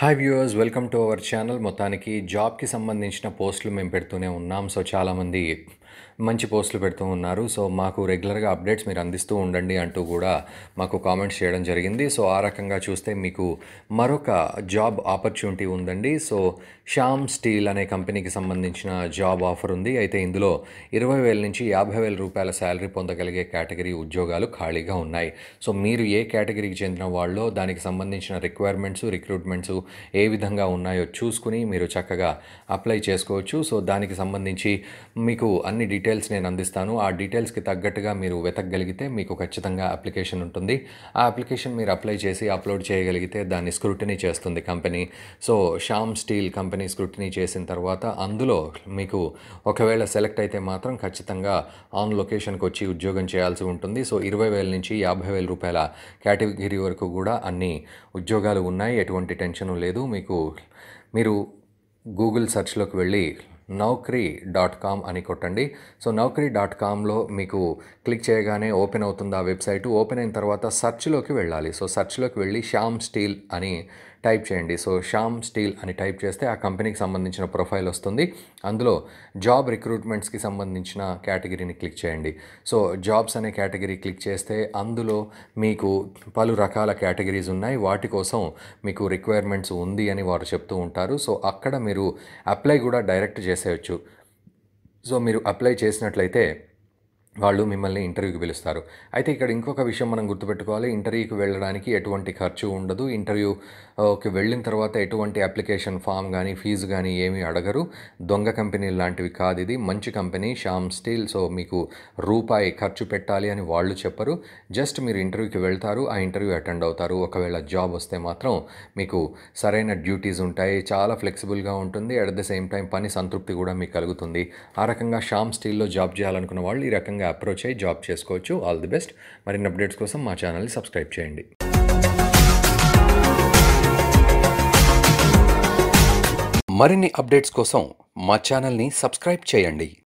hi viewers welcome to our channel మొత్తానికి జాబ్కి సంబంధించిన పోస్టులు మేము పెడుతూనే ఉన్నాం సో చాలామంది మంచి పోస్టులు పెడుతూ ఉన్నారు సో మాకు రెగ్యులర్గా అప్డేట్స్ మీరు అందిస్తూ ఉండండి అంటూ కూడా మాకు కామెంట్స్ చేయడం జరిగింది సో ఆ రకంగా చూస్తే మీకు మరొక జాబ్ ఆపర్చునిటీ ఉందండి సో శ్యామ్ స్టీల్ అనే కంపెనీకి సంబంధించిన జాబ్ ఆఫర్ ఉంది అయితే ఇందులో ఇరవై వేల నుంచి యాభై వేల రూపాయల శాలరీ పొందగలిగే కేటగిరీ ఉద్యోగాలు ఖాళీగా ఉన్నాయి సో మీరు ఏ కేటగిరీకి చెందిన వాళ్ళో దానికి సంబంధించిన రిక్వైర్మెంట్స్ రిక్రూట్మెంట్స్ ఏ విధంగా ఉన్నాయో చూసుకుని మీరు చక్కగా అప్లై చేసుకోవచ్చు సో దానికి సంబంధించి మీకు అన్ని కొన్ని డీటెయిల్స్ నేను అందిస్తాను ఆ డీటెయిల్స్కి తగ్గట్టుగా మీరు వెతకగలిగితే మీకు ఖచ్చితంగా అప్లికేషన్ ఉంటుంది ఆ అప్లికేషన్ మీరు అప్లై చేసి అప్లోడ్ చేయగలిగితే దాన్ని స్క్రూటినీ చేస్తుంది company so Shyam Steel company scrutiny చేసిన తర్వాత అందులో మీకు ఒకవేళ సెలెక్ట్ అయితే మాత్రం ఖచ్చితంగా ఆన్ లొకేషన్కి వచ్చి ఉద్యోగం చేయాల్సి ఉంటుంది సో ఇరవై వేల నుంచి యాభై వేల రూపాయల కేటగిరీ వరకు కూడా అన్ని ఉద్యోగాలు ఉన్నాయి ఎటువంటి టెన్షన్ లేదు మీకు మీరు గూగుల్ సెర్చ్లోకి వెళ్ళి నౌక్రీ డాట్ కామ్ అని కొట్టండి సో నౌక్రీ డాట్ కామ్లో మీకు క్లిక్ చేయగానే ఓపెన్ అవుతుంది ఆ వెబ్సైట్ ఓపెన్ అయిన తర్వాత సర్చ్లోకి వెళ్ళాలి సో సర్చ్లోకి వెళ్ళి శ్యామ్ స్టీల్ అని టైప్ చేయండి సో శ్యామ్ స్టీల్ అని టైప్ చేస్తే ఆ కంపెనీకి సంబంధించిన ప్రొఫైల్ వస్తుంది అందులో జాబ్ రిక్రూట్మెంట్స్కి సంబంధించిన కేటగిరీని క్లిక్ చేయండి సో జాబ్స్ అనే కేటగిరీ క్లిక్ చేస్తే అందులో మీకు పలు రకాల కేటగిరీస్ ఉన్నాయి వాటి కోసం మీకు రిక్వైర్మెంట్స్ ఉంది అని వారు చెప్తూ ఉంటారు సో అక్కడ మీరు అప్లై కూడా డైరెక్ట్ చేసేయచ్చు సో మీరు అప్లై చేసినట్లయితే వాళ్ళు మిమ్మల్ని ఇంటర్వ్యూకి పిలుస్తారు అయితే ఇక్కడ ఇంకొక విషయం మనం గుర్తుపెట్టుకోవాలి ఇంటర్వ్యూకి వెళ్ళడానికి ఎటువంటి ఖర్చు ఉండదు ఇంటర్వ్యూకి వెళ్ళిన తర్వాత ఎటువంటి అప్లికేషన్ ఫామ్ కానీ ఫీజు కానీ ఏమీ అడగరు దొంగ కంపెనీ లాంటివి కాదు ఇది మంచి కంపెనీ షామ్ స్టీల్ సో మీకు రూపాయి ఖర్చు పెట్టాలి అని వాళ్ళు చెప్పరు జస్ట్ మీరు ఇంటర్వ్యూకి వెళ్తారు ఆ ఇంటర్వ్యూ అటెండ్ అవుతారు ఒకవేళ జాబ్ వస్తే మాత్రం మీకు సరైన డ్యూటీస్ ఉంటాయి చాలా ఫ్లెక్సిబుల్గా ఉంటుంది అట్ ద సేమ్ టైం పని సంతృప్తి కూడా మీకు కలుగుతుంది ఆ రకంగా షామ్ స్టీల్లో జాబ్ చేయాలనుకున్న వాళ్ళు ఈ రకంగా ఖచ్చితంగా అప్రోచ్ అయ్యి జాబ్ చేసుకోవచ్చు ఆల్ ది బెస్ట్ మరిన్ని అప్డేట్స్ కోసం మా ఛానల్ని సబ్స్క్రైబ్ చేయండి మరిన్ని అప్డేట్స్ కోసం మా ఛానల్ని సబ్స్క్రైబ్ చేయండి